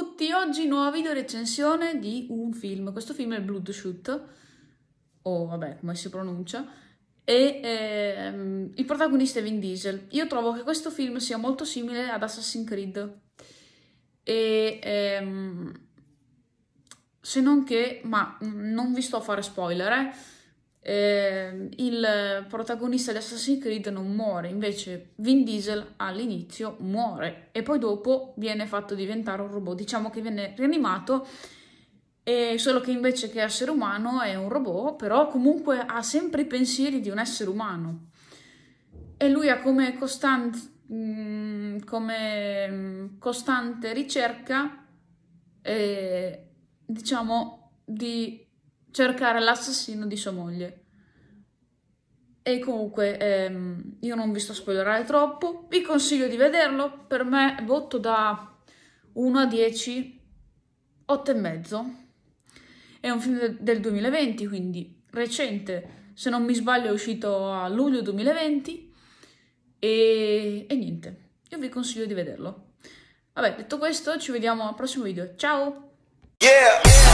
tutti, oggi nuovo video recensione di un film. Questo film è Bloodshot, o vabbè, come si pronuncia, e ehm, il protagonista è Vin Diesel. Io trovo che questo film sia molto simile ad Assassin's Creed. E, ehm, se non che, ma non vi sto a fare spoiler, eh eh, il protagonista di Assassin's Creed non muore, invece Vin Diesel all'inizio muore e poi dopo viene fatto diventare un robot, diciamo che viene rianimato e solo che invece che essere umano è un robot, però comunque ha sempre i pensieri di un essere umano. E lui ha come, costan- mm, come mm, costante ricerca, eh, diciamo, di cercare l'assassino di sua moglie. E comunque ehm, io non vi sto a spoilerare troppo, vi consiglio di vederlo, per me voto da 1 a 10, 8 e mezzo. È un film del 2020, quindi recente, se non mi sbaglio è uscito a luglio 2020 e, e niente, io vi consiglio di vederlo. Vabbè, detto questo ci vediamo al prossimo video, ciao! Yeah.